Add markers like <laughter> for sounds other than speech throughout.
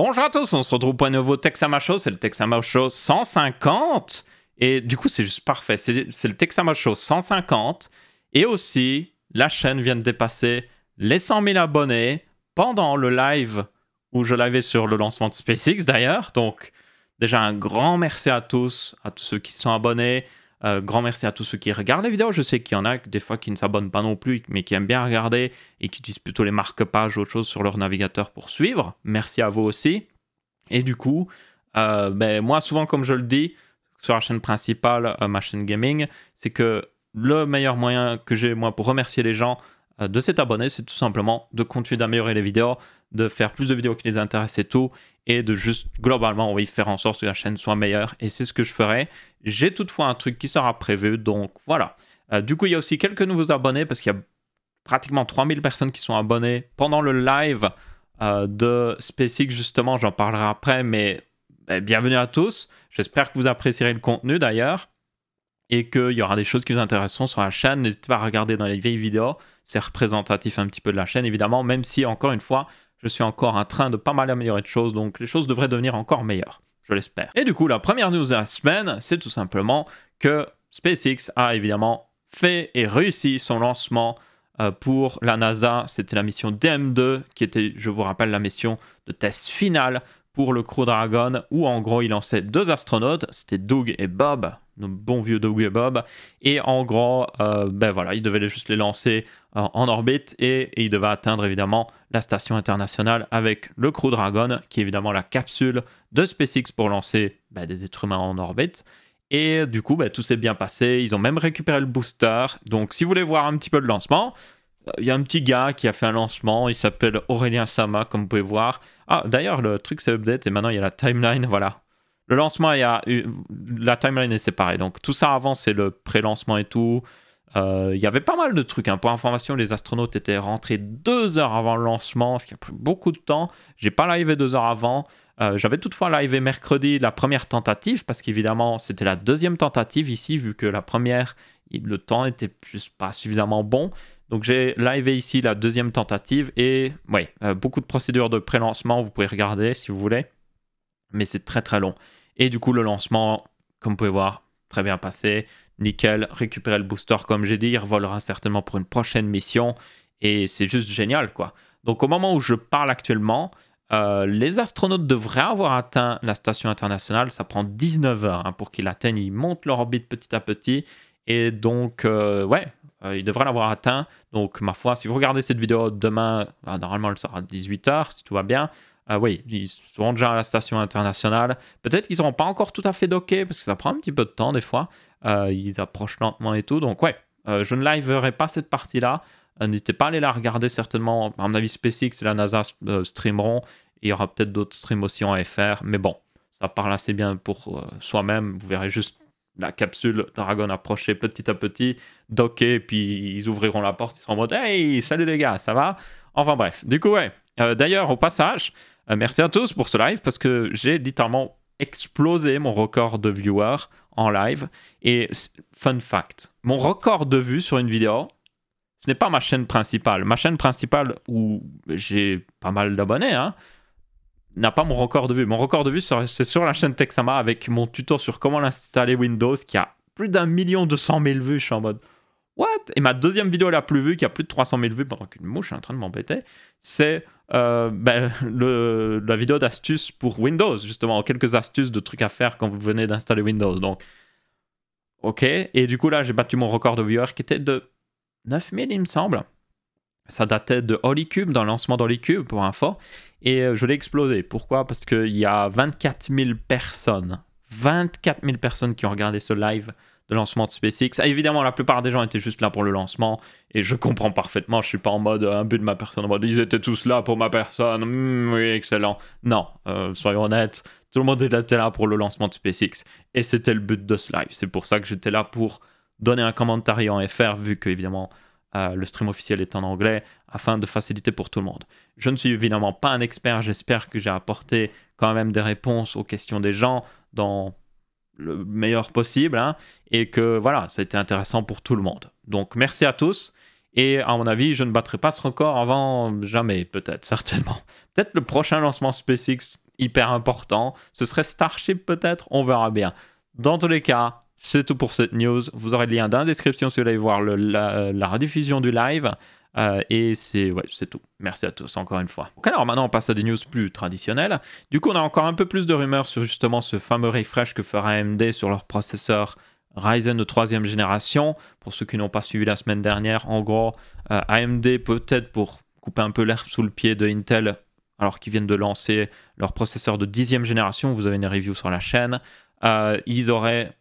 Bonjour à tous, on se retrouve pour un nouveau Texama Show, c'est le Texama Show 150. Et du coup, c'est juste parfait, c'est le Texama Show 150. Et aussi, la chaîne vient de dépasser les 100 000 abonnés pendant le live où je l'avais sur le lancement de SpaceX d'ailleurs. Donc, déjà un grand merci à tous, à tous ceux qui sont abonnés, euh, grand merci à tous ceux qui regardent les vidéos. Je sais qu'il y en a des fois qui ne s'abonnent pas non plus, mais qui aiment bien regarder et qui utilisent plutôt les marque-pages ou autre chose sur leur navigateur pour suivre. Merci à vous aussi. Et du coup, euh, ben, moi, souvent, comme je le dis, sur la chaîne principale, Machine euh, ma chaîne gaming, c'est que le meilleur moyen que j'ai, moi, pour remercier les gens de s'être abonnés, c'est tout simplement de continuer d'améliorer les vidéos de faire plus de vidéos qui les intéressent et tout, et de juste globalement, oui, faire en sorte que la chaîne soit meilleure. Et c'est ce que je ferai. J'ai toutefois un truc qui sera prévu, donc voilà. Euh, du coup, il y a aussi quelques nouveaux abonnés parce qu'il y a pratiquement 3000 personnes qui sont abonnées pendant le live euh, de SpaceX, justement. J'en parlerai après, mais ben, bienvenue à tous. J'espère que vous apprécierez le contenu d'ailleurs et qu'il y aura des choses qui vous intéresseront sur la chaîne. N'hésitez pas à regarder dans les vieilles vidéos. C'est représentatif un petit peu de la chaîne, évidemment, même si, encore une fois, je suis encore en train de pas mal améliorer de choses, donc les choses devraient devenir encore meilleures. Je l'espère. Et du coup, la première news de la semaine, c'est tout simplement que SpaceX a évidemment fait et réussi son lancement euh, pour la NASA. C'était la mission DM2, qui était, je vous rappelle, la mission de test finale pour le Crew Dragon, où en gros il lançait deux astronautes, c'était Doug et Bob, nos bons vieux Doug et Bob, et en gros, euh, ben voilà, il devait juste les lancer euh, en orbite et, il devait atteindre évidemment la station internationale avec le Crew Dragon, qui est évidemment la capsule de SpaceX pour lancer ben, des êtres humains en orbite. Et du coup, ben, tout s'est bien passé. Ils ont même récupéré le booster. Donc, si vous voulez voir un petit peu de lancement, il y a un petit gars qui a fait un lancement, il s'appelle Aurélien Sama, comme vous pouvez voir. Ah, d'ailleurs, le truc s'est update et maintenant il y a la timeline, voilà. Le lancement, il y a la timeline est séparée. Donc tout ça avant, c'est le pré-lancement et tout. Euh, il y avait pas mal de trucs. Hein. Pour information, les astronautes étaient rentrés deux heures avant le lancement, ce qui a pris beaucoup de temps. J'ai pas live deux heures avant. Euh, j'avais toutefois live mercredi la première tentative, parce qu'évidemment, c'était la deuxième tentative ici, vu que la première, le temps était plus pas suffisamment bon. Donc j'ai live ici la deuxième tentative et ouais, euh, beaucoup de procédures de pré-lancement, vous pouvez regarder si vous voulez, mais c'est très très long. Et du coup le lancement, comme vous pouvez voir, très bien passé, nickel, récupérer le booster comme j'ai dit, il revolera certainement pour une prochaine mission et c'est juste génial quoi. Donc au moment où je parle actuellement, euh, les astronautes devraient avoir atteint la station internationale, ça prend 19 heures hein, pour qu'ils atteignent, ils montent leur orbite petit à petit et donc euh, ouais, euh, il devrait l'avoir atteint. Donc, ma foi, si vous regardez cette vidéo demain, bah, normalement, elle sera à 18h, si tout va bien. Euh, oui, ils seront déjà à la station internationale. Peut-être qu'ils n'auront pas encore tout à fait docké, parce que ça prend un petit peu de temps des fois. Euh, ils approchent lentement et tout. Donc, ouais, euh, je ne liverai pas cette partie-là. N'hésitez pas à aller la regarder, certainement. À mon avis, SpaceX et la NASA streameront. Et il y aura peut-être d'autres streams aussi en FR. Mais bon, ça parle assez bien pour soi-même. Vous verrez juste la capsule Dragon approcher petit à petit, docker, puis ils ouvriront la porte, ils seront en mode Hey, salut les gars, ça va Enfin bref, du coup, ouais. Euh, d'ailleurs, au passage, euh, merci à tous pour ce live parce que j'ai littéralement explosé mon record de viewers en live. Et fun fact, mon record de vues sur une vidéo, ce n'est pas ma chaîne principale. Ma chaîne principale où j'ai pas mal d'abonnés, hein, n'a pas mon record de vue. Mon record de vue, c'est sur la chaîne Texama avec mon tuto sur comment l'installer Windows qui a plus d'un million de cent mille vues. Je suis en mode What Et ma deuxième vidéo la plus vue, qui a plus de 300 000 vues pendant qu'une mouche est en train de m'embêter, c'est euh, ben, <laughs> la vidéo d'astuces pour Windows, justement, quelques astuces de trucs à faire quand vous venez d'installer Windows. Donc, ok. Et du coup, là, j'ai battu mon record de viewers qui était de 9000, il me semble ça datait de dans d'un lancement Cube pour info. Et euh, je l'ai explosé. Pourquoi Parce qu'il y a 24 000 personnes. 24 000 personnes qui ont regardé ce live de lancement de SpaceX. Ah, évidemment, la plupart des gens étaient juste là pour le lancement. Et je comprends parfaitement. Je suis pas en mode euh, un but de ma personne. ils étaient tous là pour ma personne. Mmh, oui, excellent. Non, euh, soyons honnêtes. Tout le monde était là pour le lancement de SpaceX. Et c'était le but de ce live. C'est pour ça que j'étais là pour donner un commentaire en FR, vu que, évidemment, euh, le stream officiel est en anglais, afin de faciliter pour tout le monde. Je ne suis évidemment pas un expert, j'espère que j'ai apporté quand même des réponses aux questions des gens dans le meilleur possible, hein, et que voilà, ça a été intéressant pour tout le monde. Donc merci à tous. Et à mon avis, je ne battrai pas ce record avant jamais, peut-être, <laughs> certainement. Peut-être le prochain lancement SpaceX hyper important. Ce serait Starship, peut-être. On verra bien. Dans tous les cas, c'est tout pour cette news. Vous aurez le lien dans la description si vous voulez voir la, la, rediffusion du live. Euh, et c'est tout. Merci à tous encore une fois. alors maintenant on passe à des news plus traditionnelles. Du coup on a encore un peu plus de rumeurs sur justement ce fameux refresh que fera AMD sur leur processeur Ryzen de troisième génération. Pour ceux qui n'ont pas suivi la semaine dernière, en gros euh, AMD peut-être pour couper un peu l'herbe sous le pied de Intel alors qu'ils viennent de lancer leur processeur de dixième génération. Vous avez une review sur la chaîne. Euh, ils auraient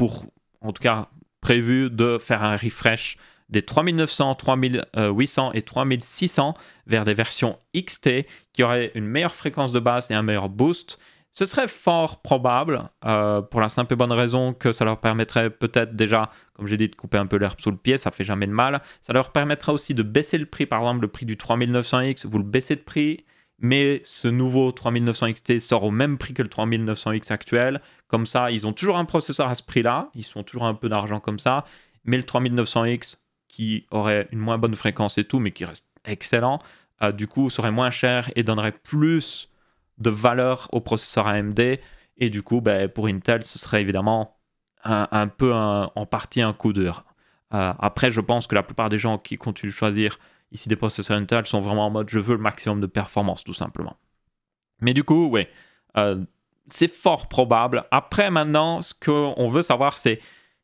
pour, en tout cas, prévu de faire un refresh des 3900, 3800 euh, et 3600 vers des versions XT qui auraient une meilleure fréquence de base et un meilleur boost. Ce serait fort probable, euh, pour la simple et bonne raison que ça leur permettrait peut-être déjà, comme j'ai dit, de couper un peu l'herbe sous le pied, ça fait jamais de mal. Ça leur permettra aussi de baisser le prix, par exemple le prix du 3900X, vous le baissez de prix, mais ce nouveau 3900 XT sort au même prix que le 3900X actuel. Comme ça, ils ont toujours un processeur à ce prix-là, ils sont toujours un peu d'argent comme ça, mais le 3900X, qui aurait une moins bonne fréquence et tout, mais qui reste excellent, euh, du coup, serait moins cher et donnerait plus de valeur au processeur AMD. Et du coup, ben, pour Intel, ce serait évidemment un, peu en partie un coup dur. Euh, après, je pense que la plupart des gens qui continuent de choisir Ici, des processeurs Intel sont vraiment en mode je veux le maximum de performance, tout simplement. Mais du coup, oui, euh, c'est fort probable. Après, maintenant, ce qu'on veut savoir, c'est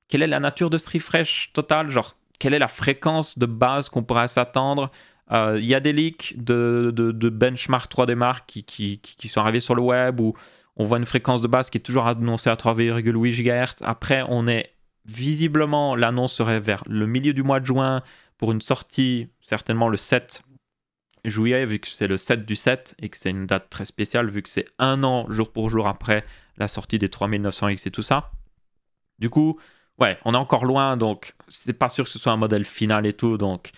quelle est la nature de ce refresh total Genre, quelle est la fréquence de base qu'on pourrait s'attendre il euh, y a des leaks de, de, benchmark 3D marques qui, qui, sont arrivés sur le web où on voit une fréquence de base qui est toujours annoncée à 3,8 GHz. Après, on est visiblement, l'annonce serait vers le milieu du mois de juin pour une sortie certainement le 7 juillet, vu que c'est le 7 du 7 et que c'est une date très spéciale, vu que c'est un an jour pour jour après la sortie des 3900X et tout ça. Du coup, ouais, on est encore loin, donc c'est pas sûr que ce soit un modèle final et tout. Donc,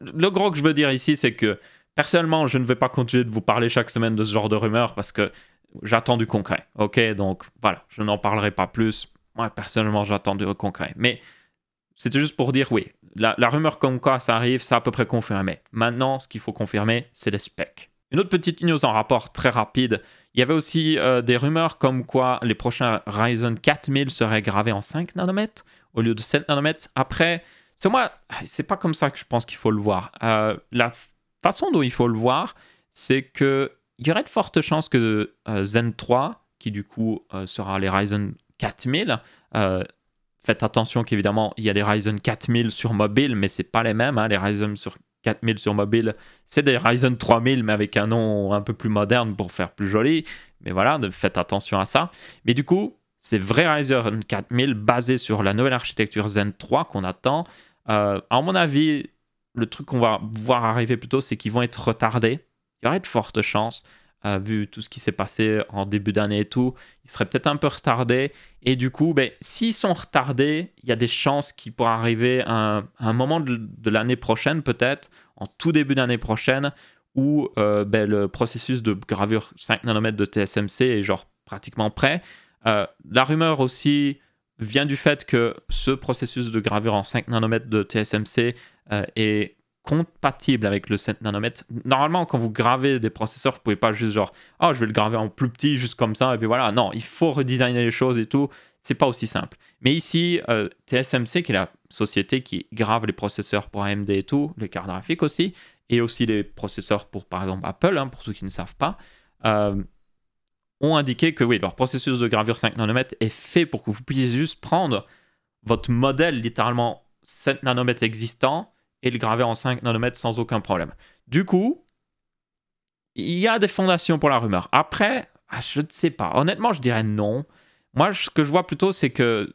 le gros que je veux dire ici, c'est que personnellement, je ne vais pas continuer de vous parler chaque semaine de ce genre de rumeurs parce que j'attends du concret. Ok, donc voilà, je n'en parlerai pas plus. Moi, personnellement, j'attends du concret. Mais c'était juste pour dire, oui, la, rumeur comme quoi ça arrive, c'est à peu près confirmé. Maintenant, ce qu'il faut confirmer, c'est les specs. Une autre petite news en rapport très rapide. Il y avait aussi euh, des rumeurs comme quoi les prochains Ryzen 4000 seraient gravés en 5 nanomètres au lieu de 7 nanomètres. Après, c'est moi, c'est pas comme ça que je pense qu'il faut le voir. Euh, la façon dont il faut le voir, c'est qu'il y aurait de fortes chances que euh, Zen 3, qui du coup sera les Ryzen 4000, faites attention qu'évidemment, il y a des Ryzen 4000 sur mobile, mais c'est pas les mêmes. Hein. Les Ryzen sur 4000 sur mobile, c'est des Ryzen 3000, mais avec un nom un peu plus moderne pour faire plus joli. Mais voilà, faites attention à ça. Mais du coup, c'est vrais Ryzen 4000 basés sur la nouvelle architecture Zen 3 qu'on attend, euh, à mon avis, le truc qu'on va voir arriver plutôt, c'est qu'ils vont être retardés. Il y aura de fortes chances euh, vu tout ce qui s'est passé en début d'année et tout, ils seraient peut-être un peu retardés. Et du coup, ben, s'ils sont retardés, il y a des chances qu'ils pourraient arriver à un, moment de, l'année prochaine, peut-être, en tout début d'année prochaine, où euh, ben, le processus de gravure 5 nanomètres de TSMC est genre pratiquement prêt. Euh, la rumeur aussi vient du fait que ce processus de gravure en 5 nanomètres de TSMC est compatible avec le 7 nanomètres. Normalement, quand vous gravez des processeurs, vous pouvez pas juste genre, oh, je vais le graver en plus petit, juste comme ça, et puis voilà. Non, il faut redesigner les choses et tout. C'est pas aussi simple. Mais ici, euh, TSMC, qui est la société qui grave les processeurs pour AMD et tout, les cartes graphiques aussi, et aussi les processeurs pour, par exemple, Apple, hein, pour ceux qui ne savent pas, euh, ont indiqué que oui, leur processus de gravure 5 nanomètres est fait pour que vous puissiez juste prendre votre modèle littéralement 7 nanomètres existant, et le graver en 5 nanomètres sans aucun problème. Du coup, il y a des fondations pour la rumeur. Après, ah, je ne sais pas. Honnêtement, je dirais non. Moi, ce que je vois plutôt, c'est que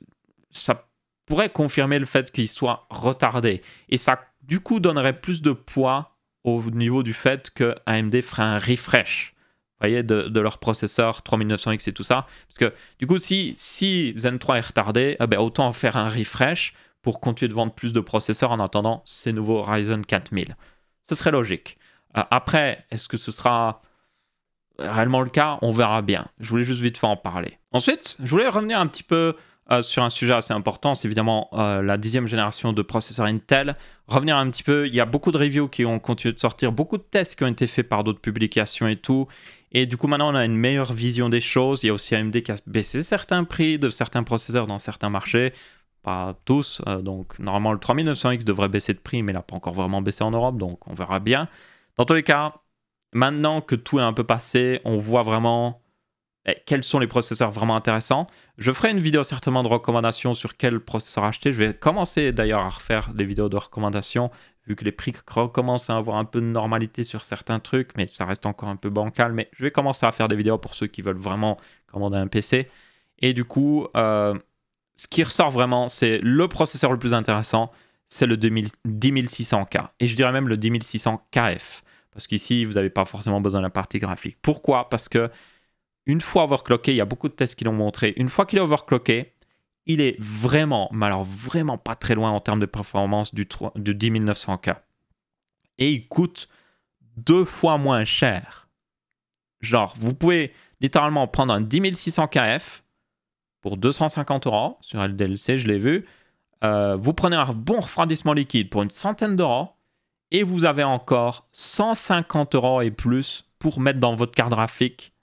ça pourrait confirmer le fait qu'il soit retardé. Et ça, du coup, donnerait plus de poids au niveau du fait que AMD ferait un refresh voyez, de, leur processeur 3900X et tout ça. Parce que du coup, si, Zen 3 est retardé, eh ben, autant faire un refresh pour continuer de vendre plus de processeurs en attendant ces nouveaux Ryzen 4000. Ce serait logique. Euh, après, est-ce que ce sera réellement le cas On verra bien. Je voulais juste vite faire en parler. Ensuite, je voulais revenir un petit peu euh, sur un sujet assez important, c'est évidemment euh, la dixième génération de processeurs Intel. Revenir un petit peu, il y a beaucoup de reviews qui ont continué de sortir, beaucoup de tests qui ont été faits par d'autres publications et tout. Et du coup, maintenant, on a une meilleure vision des choses. Il y a aussi AMD qui a baissé certains prix de certains processeurs dans certains marchés tous. Euh, donc normalement le 3900X devrait baisser de prix, mais il n'a pas encore vraiment baissé en Europe, donc on verra bien. Dans tous les cas, maintenant que tout est un peu passé, on voit vraiment eh, quels sont les processeurs vraiment intéressants. Je ferai une vidéo certainement de recommandations sur quel processeur acheter. Je vais commencer d'ailleurs à refaire des vidéos de recommandations, vu que les prix commencent à avoir un peu de normalité sur certains trucs, mais ça reste encore un peu bancal. Mais je vais commencer à faire des vidéos pour ceux qui veulent vraiment commander un PC. Et du coup, euh, ce qui ressort vraiment, c'est le processeur le plus intéressant, c'est le 10600K. Et je dirais même le 10600KF. Parce qu'ici, vous n'avez pas forcément besoin de la partie graphique. Pourquoi Parce que une fois overclocké, il y a beaucoup de tests qui l'ont montré, une fois qu'il est overclocké, il est vraiment, mais alors vraiment pas très loin en termes de performance du, du 10900K. Et il coûte deux fois moins cher. Genre, vous pouvez littéralement prendre un 10600KF, pour 250 euros sur LDLC, je l'ai vu. Euh, vous prenez un bon refroidissement liquide pour une centaine d'euros et vous avez encore 150 euros et plus pour mettre dans votre carte graphique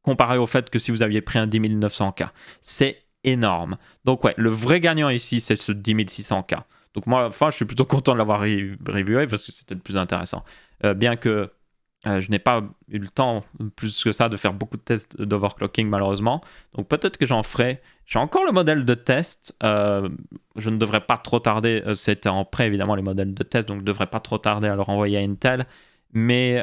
comparé au fait que si vous aviez pris un 10 900K. C'est énorme. Donc ouais, le vrai gagnant ici, c'est ce 10 600K. Donc moi, enfin, je suis plutôt content de l'avoir reviewé parce que c'était le plus intéressant. Euh, bien que euh, je n'ai pas eu le temps, plus que ça, de faire beaucoup de tests d'overclocking, malheureusement. Donc peut-être que j'en ferai. J'ai encore le modèle de test. Euh, je ne devrais pas trop tarder. Euh, C'était en prêt, évidemment, les modèles de test. Donc je ne devrais pas trop tarder à leur envoyer à Intel. Mais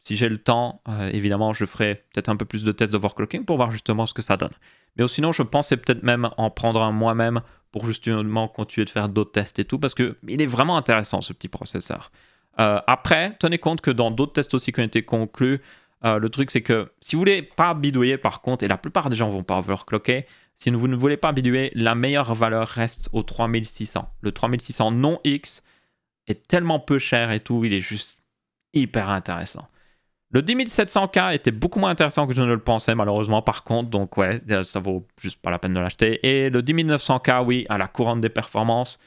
si j'ai le temps, évidemment, je ferai peut-être un peu plus de tests d'overclocking pour voir justement ce que ça donne. Mais sinon, je pensais peut-être même en prendre un moi-même pour justement continuer de faire d'autres tests et tout. Parce qu'il est vraiment intéressant, ce petit processeur. Euh, après, tenez compte que dans d'autres tests aussi qui ont été conclus, euh, le truc c'est que si vous voulez pas bidouiller par contre, et la plupart des gens vont pas overclocker, si vous ne voulez pas bidouiller, la meilleure valeur reste au 3600. Le 3600 non X est tellement peu cher et tout, il est juste hyper intéressant. Le 10700K était beaucoup moins intéressant que je ne le pensais malheureusement par contre, donc ouais, euh, ça vaut juste pas la peine de l'acheter. Et le 10900K, oui, à la couronne des performances,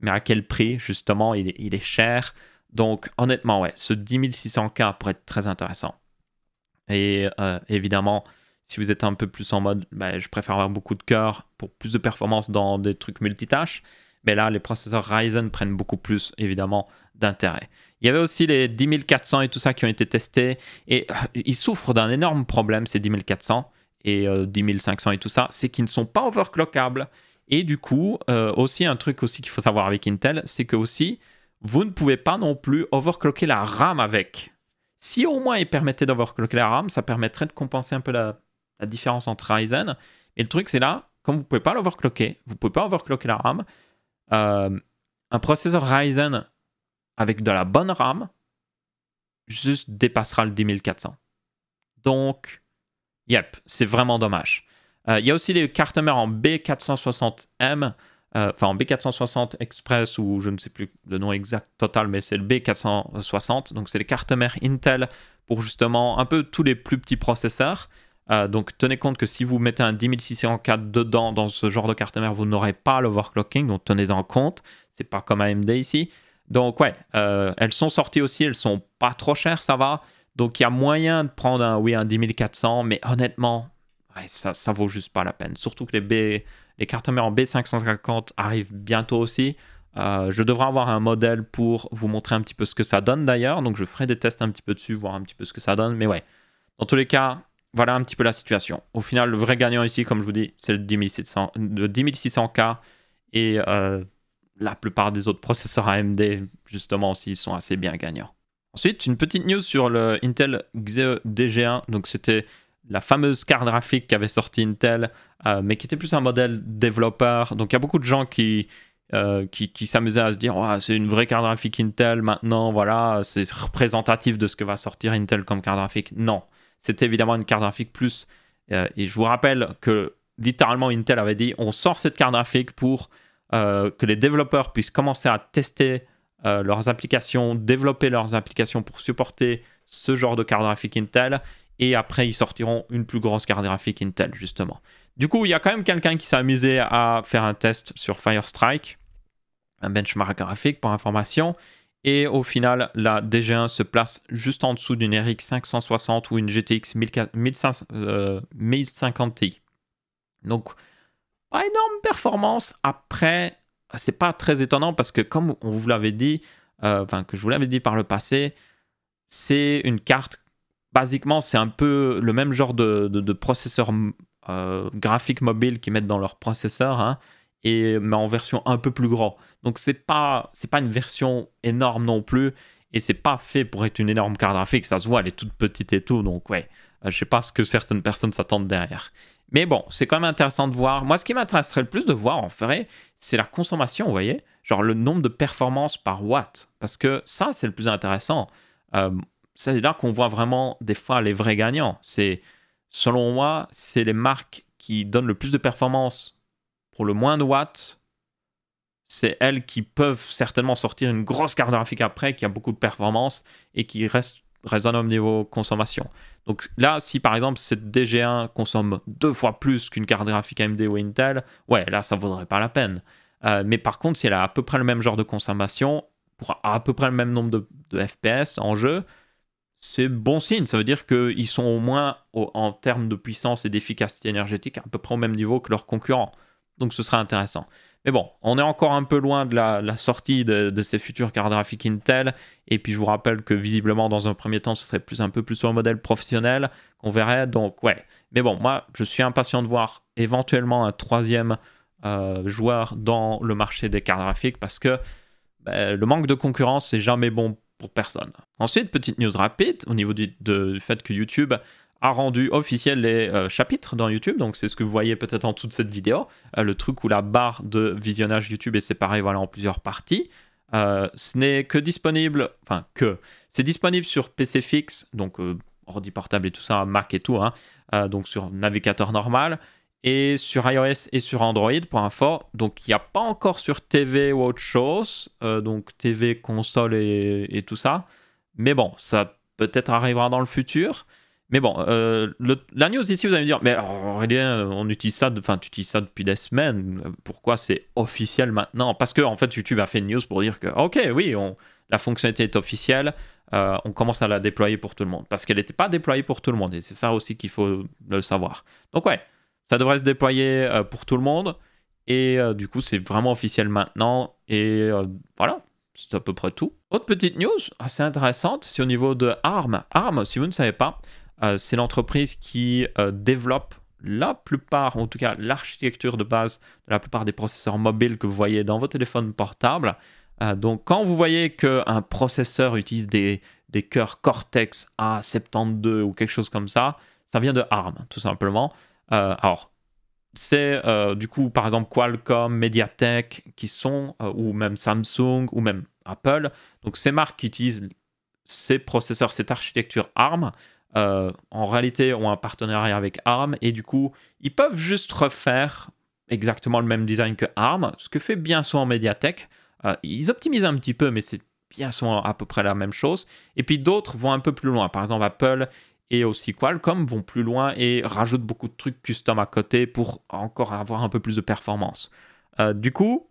mais à quel prix justement, il est, il est cher. Donc, honnêtement, ouais, ce 10600 600K pourrait être très intéressant. Et euh, évidemment, si vous êtes un peu plus en mode, bah, je préfère avoir beaucoup de cœur pour plus de performance dans des trucs multitâches, mais là, les processeurs Ryzen prennent beaucoup plus, évidemment, d'intérêt. Il y avait aussi les 10400 et tout ça qui ont été testés, et euh, ils souffrent d'un énorme problème, ces 10400 et 10500 euh, et tout ça, c'est qu'ils ne sont pas overclockables. Et du coup, aussi un truc aussi qu'il faut savoir avec Intel, c'est que aussi vous ne pouvez pas non plus overclocker la RAM avec. Si au moins il permettait d'overclocker la RAM, ça permettrait de compenser un peu la, différence entre Ryzen. Et le truc, c'est là, comme vous ne pouvez pas l'overclocker, vous ne pouvez pas overclocker la RAM, euh, un processeur Ryzen avec de la bonne RAM juste dépassera le 10400. Donc, yep, c'est vraiment dommage. Euh, il y a aussi les cartes mères en B460M euh, enfin en B460 Express ou je ne sais plus le nom exact total, mais c'est le B460. Donc c'est les cartes mères Intel pour justement un peu tous les plus petits processeurs. Euh, donc tenez compte que si vous mettez un 10600K dedans dans ce genre de carte mère, vous n'aurez pas l'overclocking, donc tenez-en compte. C'est pas comme AMD ici. Donc ouais, euh, elles sont sorties aussi, elles sont pas trop chères, ça va. Donc il y a moyen de prendre un oui un 10400, mais honnêtement, ça ça vaut juste pas la peine. Surtout que les B les cartes en B550 arrivent bientôt aussi. Euh, je devrais avoir un modèle pour vous montrer un petit peu ce que ça donne d'ailleurs. Donc je ferai des tests un petit peu dessus, voir un petit peu ce que ça donne. Mais ouais, dans tous les cas, voilà un petit peu la situation. Au final, le vrai gagnant ici, comme je vous dis, c'est le 10600, k Et euh, la plupart des autres processeurs AMD, justement, aussi, sont assez bien gagnants. Ensuite, une petite news sur le Intel DG1. Donc c'était la fameuse carte graphique qu'avait sorti Intel, euh, mais qui était plus un modèle développeur. Donc il y a beaucoup de gens qui, euh, qui, s'amusaient à se dire c'est une vraie carte graphique Intel maintenant, voilà, c'est représentatif de ce que va sortir Intel comme carte graphique. Non, c'était évidemment une carte graphique plus. Euh, et je vous rappelle que littéralement Intel avait dit on sort cette carte graphique pour que les développeurs puissent commencer à tester leurs applications, développer leurs applications pour supporter ce genre de carte graphique Intel. Et après, ils sortiront une plus grosse carte graphique Intel, justement. Du coup, il y a quand même quelqu'un qui s'est amusé à faire un test sur Firestrike, un benchmark graphique pour information. Et au final, la DG1 se place juste en dessous d'une RX 560 ou une GTX 1050 euh, Ti. Donc, énorme performance. Après, c'est pas très étonnant parce que, comme on vous l'avait dit, euh, enfin, que je vous l'avais dit par le passé, c'est une carte basiquement, c'est un peu le même genre de, de, de processeur euh, graphique mobile qu'ils mettent dans leur processeur, hein, et, mais en version un peu plus grand. Donc, c'est pas, pas une version énorme non plus, et c'est pas fait pour être une énorme carte graphique. Ça se voit, elle est toute petite et tout, donc ouais, euh, je sais pas ce que certaines personnes s'attendent derrière. Mais bon, c'est quand même intéressant de voir. Moi, ce qui m'intéresserait le plus de voir, en vrai, c'est la consommation, vous voyez Genre le nombre de performances par watt. Parce que ça, c'est le plus intéressant. Euh, c'est là qu'on voit vraiment des fois les vrais gagnants. C'est, selon moi, c'est les marques qui donnent le plus de performance pour le moins de watts. C'est elles qui peuvent certainement sortir une grosse carte graphique après qui a beaucoup de performance et qui reste raisonnable au niveau consommation. Donc là, si par exemple cette DG1 consomme deux fois plus qu'une carte graphique AMD ou Intel, ouais, là ça vaudrait pas la peine. Euh, mais par contre, si elle a à peu près le même genre de consommation, pour à peu près le même nombre de FPS en jeu, c'est bon signe. Ça veut dire qu'ils sont au moins, en termes de puissance et d'efficacité énergétique, à peu près au même niveau que leurs concurrents. Donc ce serait intéressant. Mais bon, on est encore un peu loin de la, sortie de, ces futurs cartes graphiques Intel. Et puis je vous rappelle que visiblement, dans un premier temps, ce serait plus un peu plus sur modèle professionnel qu'on verrait. Donc ouais. Mais bon, moi, je suis impatient de voir éventuellement un troisième euh, joueur dans le marché des cartes graphiques parce que ben, le manque de concurrence, c'est jamais bon personne. Ensuite, petite news rapide au niveau du, fait que YouTube a rendu officiel les euh, chapitres dans YouTube, donc c'est ce que vous voyez peut-être en toute cette vidéo, euh, le truc où la barre de visionnage YouTube est séparée voilà, en plusieurs parties. Euh, ce n'est que disponible, enfin que, c'est disponible sur PC fixe, donc ordi portable et tout ça, Mac et tout, hein, donc sur navigateur normal, et sur iOS et sur Android, pour info, Donc il n'y a pas encore sur TV ou autre chose, euh, donc TV, console et, tout ça. Mais bon, ça peut-être arrivera dans le futur. Mais bon, euh, la news ici, vous allez me dire, mais Aurélien, on utilise ça, enfin tu ça depuis des semaines, pourquoi c'est officiel maintenant Parce que en fait YouTube a fait une news pour dire que, ok, oui, la fonctionnalité est officielle, euh, on commence à la déployer pour tout le monde. Parce qu'elle n'était pas déployée pour tout le monde, et c'est ça aussi qu'il faut le savoir. Donc ouais, ça devrait se déployer euh, pour tout le monde. Et euh, du coup, c'est vraiment officiel maintenant. Et euh, voilà, c'est à peu près tout. Autre petite news assez intéressante, c'est au niveau de ARM. ARM, si vous ne savez pas, c'est l'entreprise qui développe la plupart, en tout cas l'architecture de base de la plupart des processeurs mobiles que vous voyez dans vos téléphones portables. donc quand vous voyez qu'un processeur utilise des, des cœurs Cortex A72 ou quelque chose comme ça, ça vient de ARM, tout simplement. Euh, alors, c'est euh, du coup par exemple Qualcomm, MediaTek qui sont euh, ou même Samsung ou même Apple. Donc ces marques qui utilisent ces processeurs, cette architecture ARM, en réalité ont un partenariat avec ARM et du coup ils peuvent juste refaire exactement le même design que ARM, ce que fait bien souvent MediaTek. ils optimisent un petit peu, mais c'est bien souvent à peu près la même chose. Et puis d'autres vont un peu plus loin. Par exemple Apple, et aussi Qualcomm vont plus loin et rajoutent beaucoup de trucs custom à côté pour encore avoir un peu plus de performance. Euh, du coup,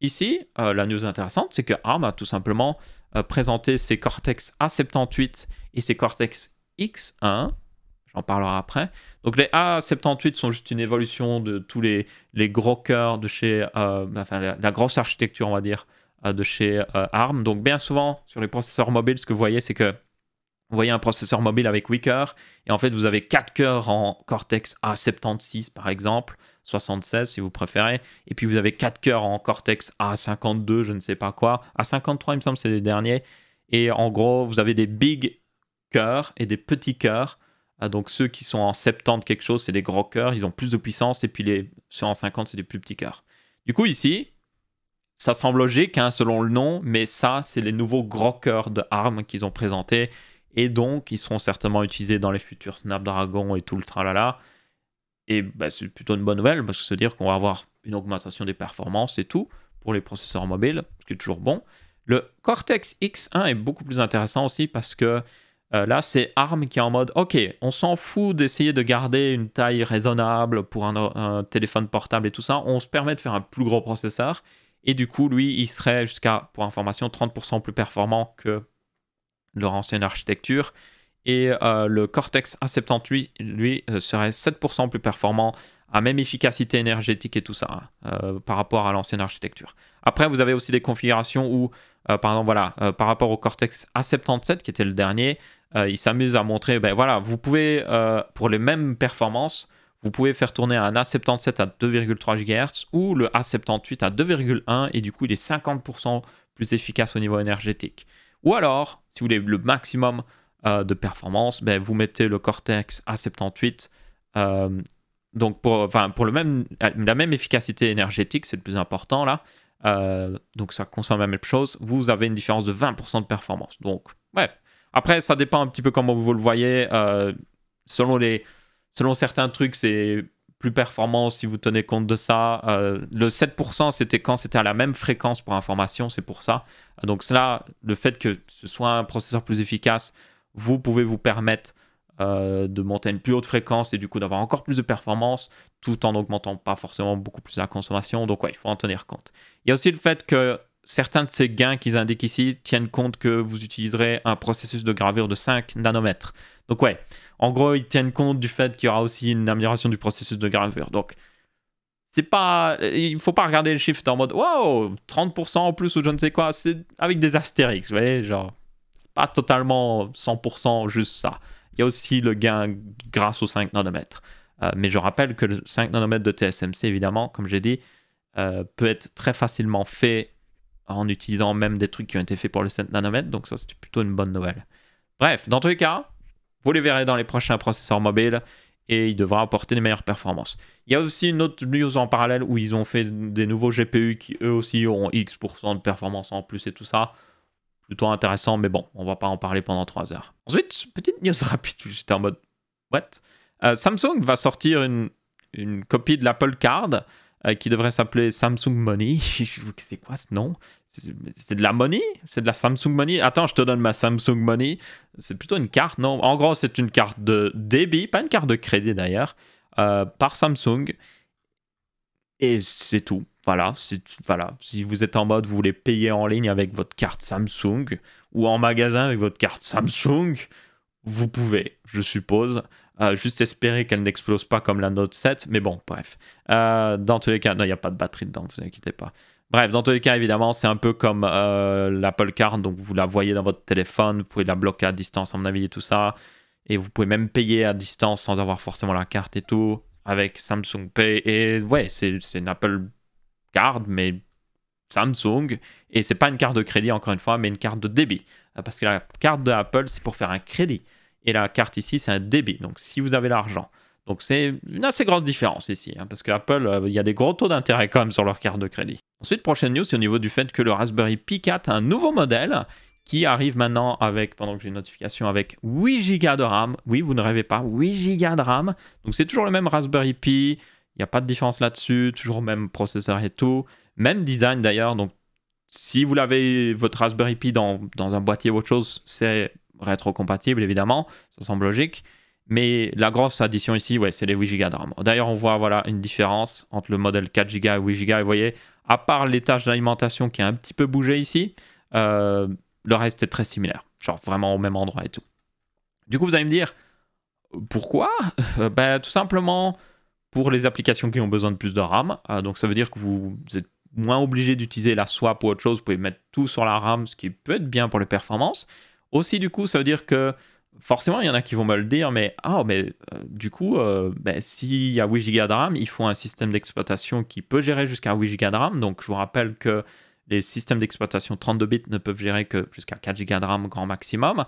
ici, euh, la news intéressante, c'est que ARM a tout simplement euh, présenté ses Cortex A78 et ses Cortex X1. J'en parlerai après. Donc les A78 sont juste une évolution de tous les, les gros cœurs de chez, enfin la, la, grosse architecture, on va dire, de chez ARM. Donc bien souvent, sur les processeurs mobiles, ce que vous voyez, c'est que vous voyez un processeur mobile avec 8 cœurs, et en fait, vous avez 4 cœurs en Cortex A76, par exemple, 76 si vous préférez, et puis vous avez 4 cœurs en Cortex A52, je ne sais pas quoi, A53, il me semble, c'est les derniers, et en gros, vous avez des big cœurs et des petits cœurs. Ah, donc ceux qui sont en 70 quelque chose, c'est des gros cœurs, ils ont plus de puissance, et puis les, ceux en 50, c'est des plus petits cœurs. Du coup, ici, ça semble logique hein, selon le nom, mais ça, c'est les nouveaux gros cœurs de ARM qu'ils ont présentés et donc ils seront certainement utilisés dans les futurs Snapdragon et tout le tralala. Et bah, c'est plutôt une bonne nouvelle parce que se dire qu'on va avoir une augmentation des performances et tout pour les processeurs mobiles, ce qui est toujours bon. Le Cortex X1 est beaucoup plus intéressant aussi parce que euh, là, c'est ARM qui est en mode OK, on s'en fout d'essayer de garder une taille raisonnable pour un, téléphone portable et tout ça. On se permet de faire un plus gros processeur. Et du coup, lui, il serait jusqu'à, pour information, 30% plus performant que leur ancienne architecture. Et euh, le Cortex A78, lui, euh, serait 7% plus performant, à même efficacité énergétique et tout ça, hein, euh, par rapport à l'ancienne architecture. Après, vous avez aussi des configurations où, par exemple, voilà, par rapport au Cortex A77, qui était le dernier, il s'amuse à montrer, ben voilà, vous pouvez, pour les mêmes performances, vous pouvez faire tourner un A77 à 2,3 GHz ou le A78 à 2,1 et du coup il est 50% plus efficace au niveau énergétique. Ou alors, si vous voulez le maximum euh, de performance, ben, vous mettez le Cortex A78. Euh, donc pour, pour le même, la même efficacité énergétique, c'est le plus important là. Euh, donc ça consomme la même chose. Vous avez une différence de 20% de performance. Donc ouais. Après, ça dépend un petit peu comment vous le voyez. selon les, selon certains trucs, c'est plus performant si vous tenez compte de ça. Euh, le 7%, c'était quand c'était à la même fréquence pour information, c'est pour ça. Donc cela, le fait que ce soit un processeur plus efficace, vous pouvez vous permettre euh, de monter à une plus haute fréquence et du coup d'avoir encore plus de performance tout en augmentant pas forcément beaucoup plus la consommation. Donc il faut en tenir compte. Il y a aussi le fait que certains de ces gains qu'ils indiquent ici tiennent compte que vous utiliserez un processus de gravure de 5 nanomètres. Donc ouais, en gros, ils tiennent compte du fait qu'il y aura aussi une amélioration du processus de gravure. Donc c'est pas il faut pas regarder le chiffre en mode wow, 30% en plus ou je ne sais quoi, c'est avec des astérix, vous voyez, genre pas totalement 100% juste ça. Il y a aussi le gain grâce aux 5 nanomètres. Euh, mais je rappelle que le 5 nanomètres de TSMC, évidemment, comme j'ai dit, euh, peut être très facilement fait en utilisant même des trucs qui ont été faits pour le 7 nanomètre, donc ça c'était plutôt une bonne nouvelle. Bref, dans tous les cas, vous les verrez dans les prochains processeurs mobiles et il devra apporter des meilleures performances. Il y a aussi une autre news en parallèle où ils ont fait des nouveaux GPU qui eux aussi auront X% de performance en plus et tout ça. Plutôt intéressant, mais bon, on va pas en parler pendant 3 heures. Ensuite, petite news rapide, j'étais en mode What euh, Samsung va sortir une, une copie de l'Apple Card euh, qui devrait s'appeler Samsung Money. <laughs> c'est quoi ce nom C'est de la money C'est de la Samsung Money Attends, je te donne ma Samsung Money. C'est plutôt une carte, non En gros, c'est une carte de débit, pas une carte de crédit d'ailleurs, euh, par Samsung. Et c'est tout. Voilà, voilà, si vous êtes en mode, vous voulez payer en ligne avec votre carte Samsung ou en magasin avec votre carte Samsung, vous pouvez, je suppose. Euh, juste espérer qu'elle n'explose pas comme la Note 7, mais bon, bref. Euh, dans tous les cas, non, il n'y a pas de batterie dedans, vous inquiétez pas. Bref, dans tous les cas, évidemment, c'est un peu comme euh, l'Apple Card, donc vous la voyez dans votre téléphone, vous pouvez la bloquer à distance, à mon avis, et tout ça. Et vous pouvez même payer à distance sans avoir forcément la carte et tout, avec Samsung Pay. Et ouais, c'est une Apple Card, mais Samsung. Et c'est pas une carte de crédit, encore une fois, mais une carte de débit. Parce que la carte d'Apple c'est pour faire un crédit. Et la carte ici, c'est un débit. Donc si vous avez l'argent. Donc c'est une assez grosse différence ici, hein, parce qu'Apple, euh, il y a des gros taux d'intérêt quand même sur leur carte de crédit. Ensuite, prochaine news, c'est au niveau du fait que le Raspberry Pi 4 a un nouveau modèle qui arrive maintenant avec, pendant que j'ai une notification, avec 8 Go de RAM. Oui, vous ne rêvez pas, 8 Go de RAM. Donc c'est toujours le même Raspberry Pi, il n'y a pas de différence là-dessus, toujours le même processeur et tout. Même design d'ailleurs, donc si vous l'avez, votre Raspberry Pi dans, dans un boîtier ou autre chose, c'est compatible évidemment, ça semble logique. Mais la grosse addition ici, ouais, c'est les 8 Go de RAM. D'ailleurs, on voit voilà, une différence entre le modèle 4 Go et 8 Go. Et vous voyez, à part les tâches d'alimentation qui a un petit peu bougé ici, euh, le reste est très similaire. Genre vraiment au même endroit et tout. Du coup, vous allez me dire, pourquoi euh, ben, Tout simplement pour les applications qui ont besoin de plus de RAM. Euh, donc ça veut dire que vous êtes moins obligé d'utiliser la swap ou autre chose. Vous pouvez mettre tout sur la RAM, ce qui peut être bien pour les performances. Aussi, du coup, ça veut dire que forcément, il y en a qui vont me le dire, mais ah, mais euh, du coup, euh, ben, s'il y a 8 Go de RAM, il faut un système d'exploitation qui peut gérer jusqu'à 8 Go de RAM. Donc, je vous rappelle que les systèmes d'exploitation 32 bits ne peuvent gérer que jusqu'à 4 Go de RAM grand maximum.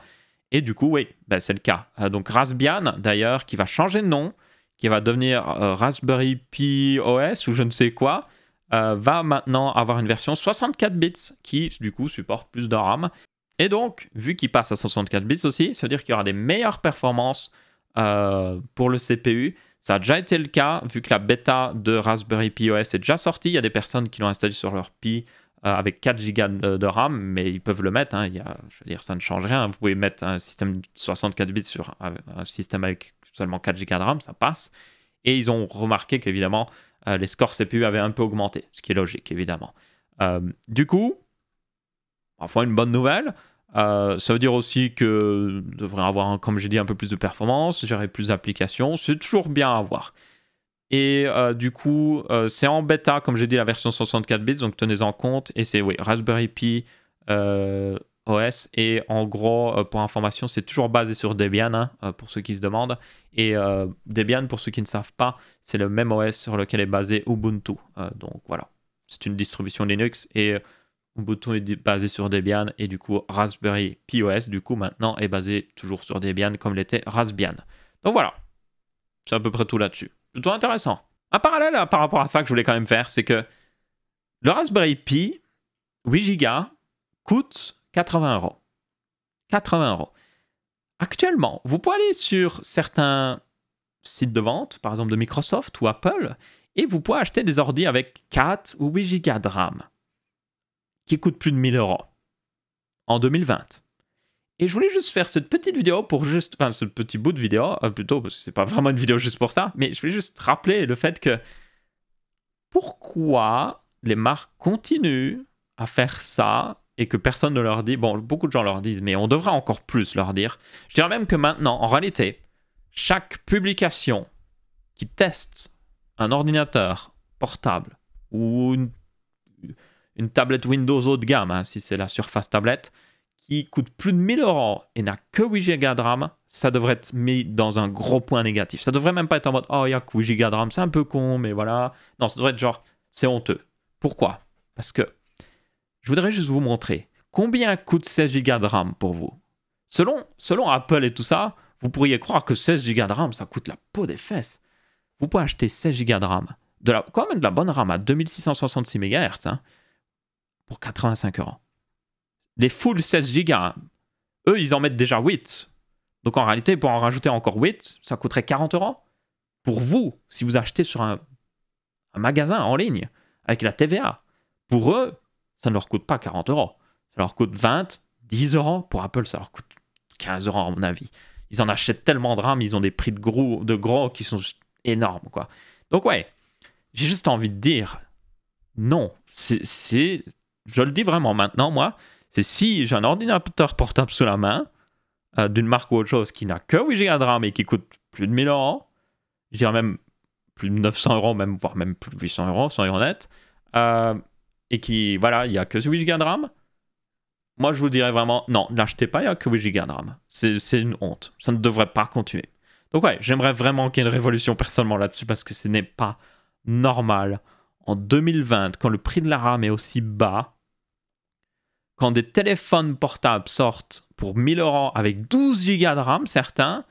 Et du coup, oui, ben, c'est le cas. Euh, donc, Raspbian, d'ailleurs, qui va changer de nom, qui va devenir Raspberry Pi OS ou je ne sais quoi, va maintenant avoir une version 64 bits qui, du coup, supporte plus de RAM. Et donc, vu qu'il passe à 64 bits aussi, ça veut dire qu'il y aura des meilleures performances euh, pour le CPU. Ça a déjà été le cas, vu que la bêta de Raspberry Pi OS est déjà sortie. Il y a des personnes qui l'ont installé sur leur Pi euh, avec 4 Go de, RAM, mais ils peuvent le mettre. Hein. je veux dire, ça ne change rien. Vous pouvez mettre un système de 64 bits sur un, système avec seulement 4 Go de RAM, ça passe. Et ils ont remarqué qu'évidemment, euh, les scores CPU avaient un peu augmenté, ce qui est logique, évidemment. du coup, parfois une bonne nouvelle. Euh, ça veut dire aussi que devrait avoir, comme j'ai dit, un peu plus de performance, gérer plus d'applications. C'est toujours bien à voir. Et euh, du coup, euh, c'est en bêta, comme j'ai dit, la version 64 bits, donc tenez-en compte. Et c'est oui, Raspberry Pi OS. Et en gros, pour information, c'est toujours basé sur Debian, hein, pour ceux qui se demandent. Et Debian, pour ceux qui ne savent pas, c'est le même OS sur lequel est basé Ubuntu. donc voilà, c'est une distribution Linux. Et bouton est basé sur Debian et du coup Raspberry Pi OS du coup maintenant est basé toujours sur Debian comme l'était Raspbian. Donc voilà, c'est à peu près tout là-dessus. Plutôt intéressant. Un parallèle euh, par rapport à ça que je voulais quand même faire, c'est que le Raspberry Pi 8 Go coûte 80 euros. 80 euros. Actuellement, vous pouvez aller sur certains sites de vente, par exemple de Microsoft ou Apple, et vous pouvez acheter des ordi avec 4 ou 8 Go de RAM qui coûte plus de 1000 euros en 2020. Et je voulais juste faire cette petite vidéo pour juste, enfin ce petit bout de vidéo euh, plutôt parce que c'est pas mhm. vraiment une vidéo juste pour ça, mais je voulais juste rappeler le fait que pourquoi les marques continuent à faire ça et que personne ne leur dit. Bon, beaucoup de gens leur disent, mais on devrait encore plus leur dire. Je dirais même que maintenant, en réalité, chaque publication qui teste un ordinateur portable ou une une tablette Windows haut de gamme, hein, si c'est la Surface Tablette, qui coûte plus de 1000 euros et n'a que 8 Go de RAM, ça devrait être mis dans un gros point négatif. Ça devrait même pas être en mode Oh, il a que 8 Go de RAM, c'est un peu con, mais voilà. Non, ça devrait être genre C'est honteux. Pourquoi Parce que je voudrais juste vous montrer combien coûte 16 Go de RAM pour vous. Selon, Apple et tout ça, vous pourriez croire que 16 Go de RAM, ça coûte la peau des fesses. Vous pouvez acheter 16 Go de RAM, de la, quand même de la bonne RAM à 2666 MHz. Hein pour 85 euros. Les full 16 gigas, hein. eux, ils en mettent déjà 8. Donc en réalité, pour en rajouter encore 8, ça coûterait 40 euros. Pour vous, si vous achetez sur un, magasin en ligne avec la TVA, pour eux, ça ne leur coûte pas 40 euros. Ça leur coûte 20, 10 euros. Pour Apple, ça leur coûte 15 euros, à mon avis. Ils en achètent tellement de RAM, ils ont des prix de gros, de gros qui sont énormes, quoi. Donc ouais, j'ai juste envie de dire, non, c'est je le dis vraiment maintenant, moi, c'est si j'ai un ordinateur portable sous la main, euh, d'une marque ou autre chose, qui n'a que 8 Go de RAM et qui coûte plus de 1000 euros, je dirais même plus de 900 euros, même, voire même plus de 800 euros, sans honnêtes, euh, et qui, voilà, il n'y a que 8 Go de RAM, moi je vous dirais vraiment, non, n'achetez pas, il n'y a que 8 Go de RAM. C'est une honte. Ça ne devrait pas continuer. Donc ouais, j'aimerais vraiment qu'il y ait une révolution personnellement là-dessus parce que ce n'est pas normal en 2020, quand le prix de la RAM est aussi bas, quand des téléphones portables sortent pour 1000 euros avec 12 Go de RAM, certains,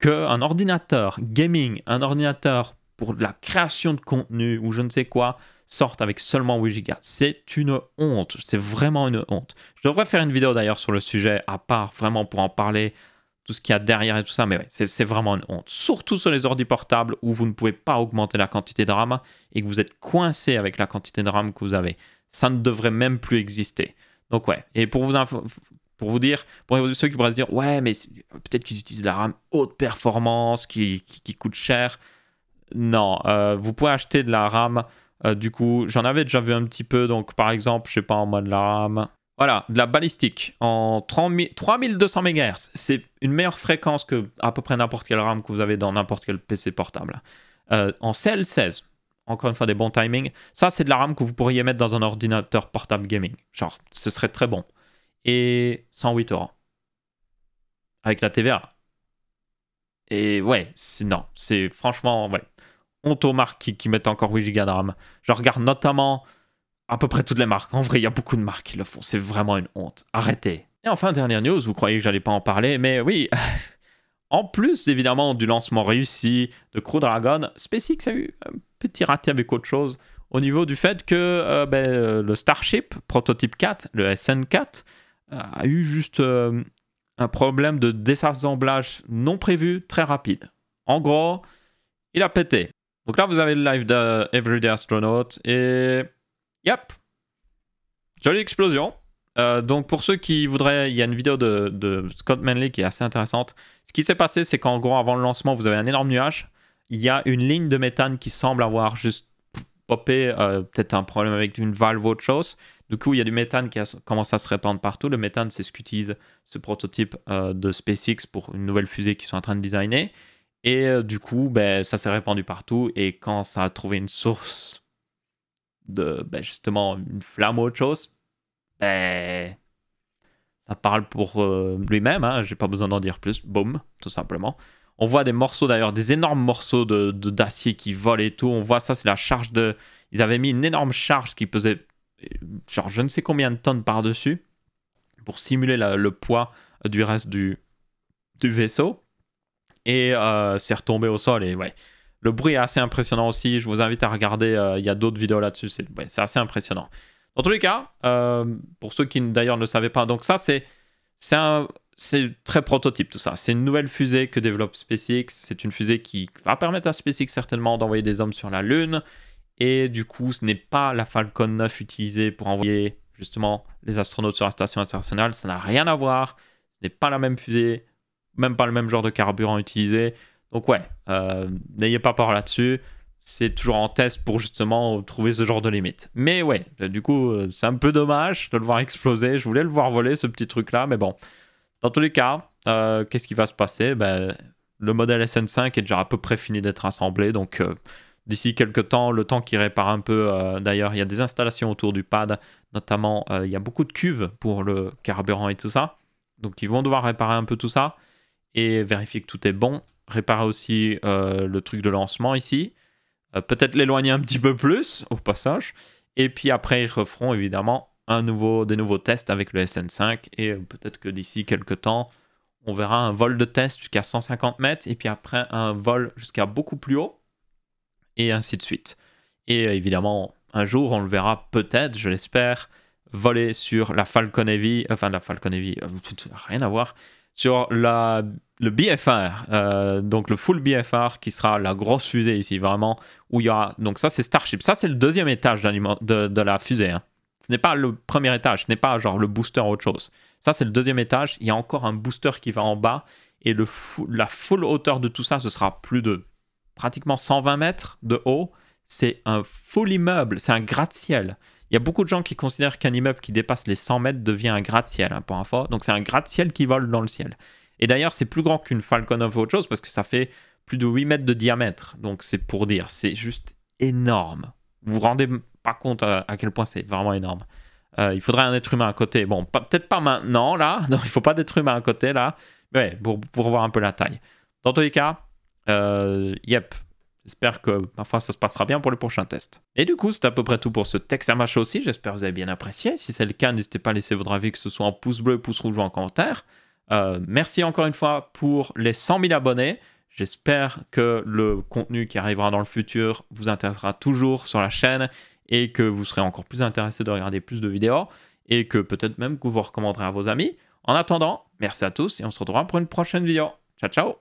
qu'un ordinateur gaming, un ordinateur pour la création de contenu ou je ne sais quoi, sortent avec seulement 8 Go. C'est une honte, c'est vraiment une honte. Je devrais faire une vidéo d'ailleurs sur le sujet, à part vraiment pour en parler, tout ce qu'il y a derrière et tout ça, mais oui, c'est vraiment une honte. Surtout sur les ordi portables où vous ne pouvez pas augmenter la quantité de RAM et que vous êtes coincé avec la quantité de RAM que vous avez. Ça ne devrait même plus exister. Donc ouais. Et pour vous, pour vous dire, pour ceux qui pourraient se dire, ouais, mais peut-être qu'ils utilisent de la RAM haute performance qui, qui, coûte cher. Non, euh, vous pouvez acheter de la RAM. Euh, du coup, j'en avais déjà vu un petit peu. Donc par exemple, je sais pas, en mode la RAM. Voilà, de la balistique en 3200 MHz. C'est une meilleure fréquence que à peu près n'importe quelle RAM que vous avez dans n'importe quel PC portable. Euh, en CL16, encore une fois, des bons timings. Ça, c'est de la RAM que vous pourriez mettre dans un ordinateur portable gaming. Genre, ce serait très bon. Et 108 euros. Avec la TVA. Et ouais, non, c'est franchement, ouais. Honte aux marques qui, mettent encore 8 Go de RAM. Je regarde notamment à peu près toutes les marques. En vrai, il y a beaucoup de marques qui le font. C'est vraiment une honte. Arrêtez. Et enfin, dernière news, vous croyez que j'allais pas en parler, mais oui. <laughs> en plus, évidemment, du lancement réussi de Crew Dragon, SpaceX a eu petit raté avec autre chose au niveau du fait que euh, ben, euh, le Starship, prototype 4, le SN4, a eu juste euh, un problème de désassemblage non prévu très rapide. En gros, il a pété. Donc là, vous avez le live de Everyday Astronaut et. Yep! Jolie explosion. donc pour ceux qui voudraient, il y a une vidéo de Scott Manley qui est assez intéressante. Ce qui s'est passé, c'est qu'en gros, avant le lancement, vous avez un énorme nuage il y a une ligne de méthane qui semble avoir juste popé, euh, peut-être un problème avec une valve ou autre chose. Du coup, il y a du méthane qui a commencé à se répandre partout. Le méthane, c'est ce qu'utilise ce prototype euh, de SpaceX pour une nouvelle fusée qu'ils sont en train de designer. Et euh, du coup, ben, ça s'est répandu partout. Et quand ça a trouvé une source de ben, justement une flamme ou autre chose, ben, ça parle pour lui-même. Hein, J'ai pas besoin d'en dire plus. Boum, tout simplement. On voit des morceaux d'ailleurs, des énormes morceaux d'acier de, d'acier qui volent et tout. On voit ça, c'est la charge de. Ils avaient mis une énorme charge qui pesait, genre je ne sais combien de tonnes par-dessus, pour simuler le poids du reste du, vaisseau. Et euh, c'est retombé au sol. Et ouais, le bruit est assez impressionnant aussi. Je vous invite à regarder, euh, il y a d'autres vidéos là-dessus. C'est assez impressionnant. Dans tous les cas, euh, pour ceux qui d'ailleurs ne savaient pas, donc ça c'est c'est un, c'est très prototype tout ça. C'est une nouvelle fusée que développe SpaceX. C'est une fusée qui va permettre à SpaceX certainement d'envoyer des hommes sur la Lune. Et du coup, ce n'est pas la Falcon 9 utilisée pour envoyer justement les astronautes sur la station internationale. Ça n'a rien à voir. Ce n'est pas la même fusée, même pas le même genre de carburant utilisé. Donc ouais, euh, n'ayez pas peur là-dessus. C'est toujours en test pour justement trouver ce genre de limite. Mais ouais, du coup, euh, c'est un peu dommage de le voir exploser. Je voulais le voir voler, ce petit truc-là, mais bon. Dans tous les cas, euh, qu'est-ce qui va se passer ben, Le modèle SN5 est déjà à peu près fini d'être assemblé, donc euh, d'ici quelques temps, le temps qu'il répare un peu, euh, d'ailleurs, il y a des installations autour du pad, notamment il y a beaucoup de cuves pour le carburant et tout ça, donc ils vont devoir réparer un peu tout ça et vérifier que tout est bon, réparer aussi le truc de lancement ici, peut-être l'éloigner un petit peu plus au passage, et puis après ils referont évidemment nouveau, des nouveaux tests avec le SN5 et euh, peut-être que d'ici quelques temps, on verra un vol de test jusqu'à 150 mètres et puis après un vol jusqu'à beaucoup plus haut et ainsi de suite. Et euh, évidemment, un jour, on le verra peut-être, je l'espère, voler sur la Falcon Heavy, enfin la Falcon Heavy, euh, <laughs> rien à voir, sur la, le BFR, donc le full BFR qui sera la grosse fusée ici, vraiment, où il y aura, donc ça c'est Starship, ça c'est le deuxième étage de, de la fusée. Hein. Ce n'est pas le premier étage, ce n'est pas genre le booster ou autre chose. Ça, c'est le deuxième étage. Il y a encore un booster qui va en bas. Et le la full hauteur de tout ça, ce sera plus de pratiquement 120 mètres de haut. C'est un full immeuble, c'est un gratte-ciel. Il y a beaucoup de gens qui considèrent qu'un immeuble qui dépasse les 100 mètres devient un gratte-ciel, hein, pour info. Donc c'est un gratte-ciel qui vole dans le ciel. Et d'ailleurs, c'est plus grand qu'une Falcon of autre chose parce que ça fait plus de 8 mètres de diamètre. Donc c'est pour dire, c'est juste énorme. Vous vous rendez pas compte euh, à, quel point c'est vraiment énorme. Euh, il faudrait un être humain à côté. Bon, peut-être pas maintenant, là. <laughs> Non, il faut pas d'être humain à côté, là. Mais ouais, pour, voir un peu la taille. Dans tous les cas, euh, yep. J'espère que, ma ça se passera bien pour les prochains tests. Et du coup, c'est à peu près tout pour ce texte macho aussi. J'espère que vous avez bien apprécié. Si c'est le cas, n'hésitez pas à laisser votre avis, que ce soit en pouce bleu, pouce rouge ou en commentaire. merci encore une fois pour les 100 000 abonnés. J'espère que le contenu qui arrivera dans le futur vous intéressera toujours sur la chaîne et que vous serez encore plus intéressé de regarder plus de vidéos et que peut-être même que vous recommanderez à vos amis. En attendant, merci à tous et on se retrouvera pour une prochaine vidéo. Ciao, ciao